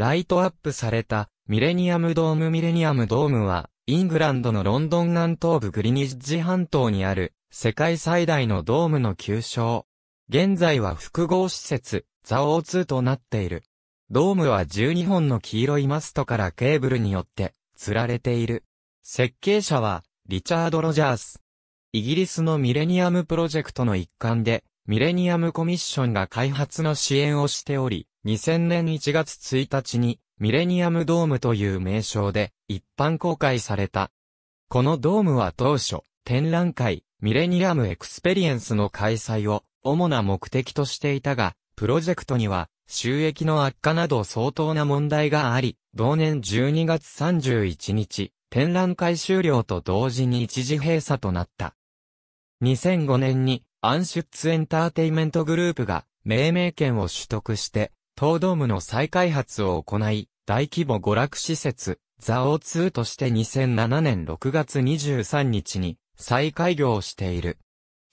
ライトアップされたミレニアムドームミレニアムドームは、イングランドのロンドン南東部グリニッジ半島にある世界最大のドームの旧称。現在は複合施設、ザオーツーとなっている。ドームは12本の黄色いマストからケーブルによって釣られている。設計者はリチャード・ロジャース。イギリスのミレニアムプロジェクトの一環で、ミレニアムコミッションが開発の支援をしており、2000年1月1日にミレニアムドームという名称で一般公開された。このドームは当初、展覧会、ミレニアムエクスペリエンスの開催を主な目的としていたが、プロジェクトには収益の悪化など相当な問題があり、同年12月31日、展覧会終了と同時に一時閉鎖となった。2005年にアンシュッツエンターテイメントグループが命名権を取得して東ドームの再開発を行い、大規模娯楽施設、ザオー2として2007年6月23日に再開業している。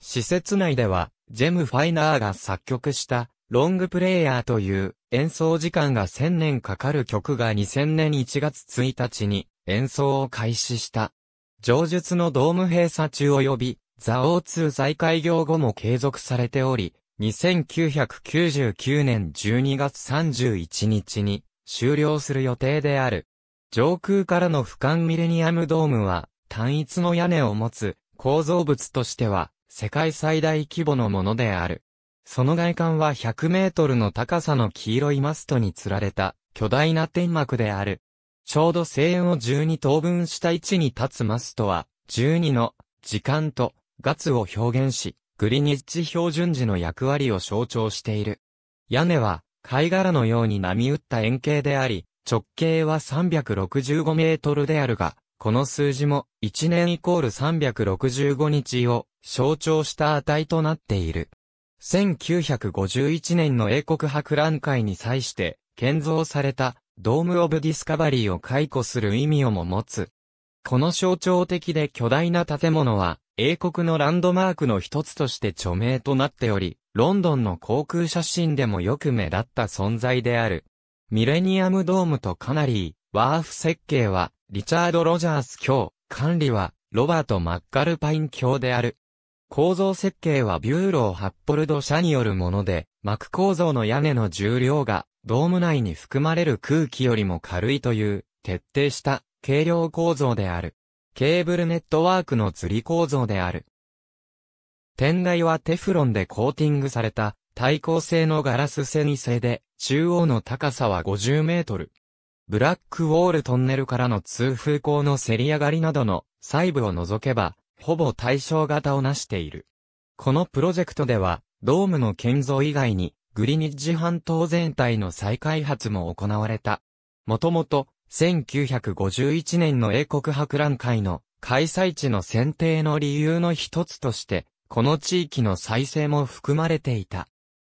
施設内では、ジェム・ファイナーが作曲したロングプレイヤーという演奏時間が1000年かかる曲が2000年1月1日に演奏を開始した。上述のドーム閉鎖中及びザオー2再開業後も継続されており、2999年12月31日に終了する予定である。上空からの俯瞰ミレニアムドームは単一の屋根を持つ構造物としては世界最大規模のものである。その外観は100メートルの高さの黄色いマストに釣られた巨大な天幕である。ちょうど声援を12等分した位置に立つマストは12の時間と月を表現し、グリニッジ標準時の役割を象徴している。屋根は、貝殻のように波打った円形であり、直径は365メートルであるが、この数字も1年イコール365日を象徴した値となっている。1951年の英国博覧会に際して建造されたドーム・オブ・ディスカバリーを解雇する意味をも持つ。この象徴的で巨大な建物は英国のランドマークの一つとして著名となっており、ロンドンの航空写真でもよく目立った存在である。ミレニアムドームとカナリー、ワーフ設計は、リチャード・ロジャース卿、管理は、ロバート・マッカルパイン卿である。構造設計はビューロー・ハッポルド社によるもので、膜構造の屋根の重量が、ドーム内に含まれる空気よりも軽いという、徹底した、軽量構造である。ケーブルネットワークの釣り構造である。天台はテフロンでコーティングされた耐光性のガラス繊維製で、中央の高さは50メートル。ブラックウォールトンネルからの通風口のせり上がりなどの細部を除けば、ほぼ対象型を成している。このプロジェクトでは、ドームの建造以外に、グリニッジ半島全体の再開発も行われた。もともと、1951年の英国博覧会の開催地の選定の理由の一つとして、この地域の再生も含まれていた。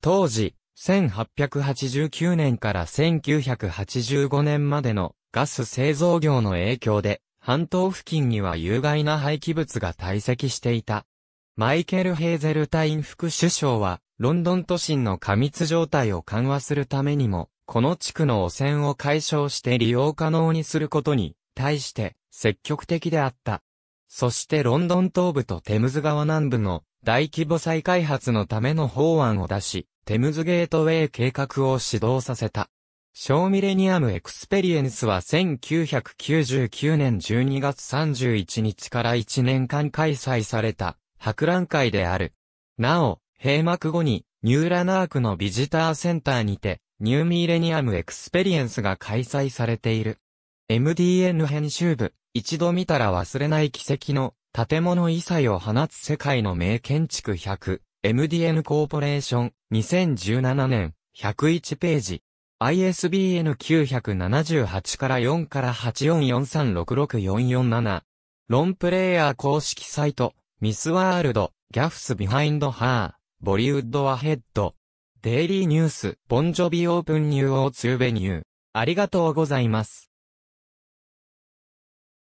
当時、1889年から1985年までのガス製造業の影響で、半島付近には有害な廃棄物が堆積していた。マイケル・ヘーゼルタイン副首相は、ロンドン都心の過密状態を緩和するためにも、この地区の汚染を解消して利用可能にすることに、対して積極的であった。そしてロンドン東部とテムズ川南部の大規模再開発のための法案を出し、テムズゲートウェイ計画を始動させた。ショーミレニアムエクスペリエンスは1999年12月31日から1年間開催された博覧会である。なお、閉幕後にニューラナークのビジターセンターにてニューミーレニアムエクスペリエンスが開催されている。MDN 編集部、一度見たら忘れない奇跡の建物異彩を放つ世界の名建築100、MDN コーポレーション、2017年、101ページ。ISBN 978から4から844366447。ロンプレイヤー公式サイト、ミスワールド、ギャフスビハインドハー、ボリウッドアヘッド。デイリーニュース、ボンジョビオープンニューオーツーベニュー。ありがとうございます。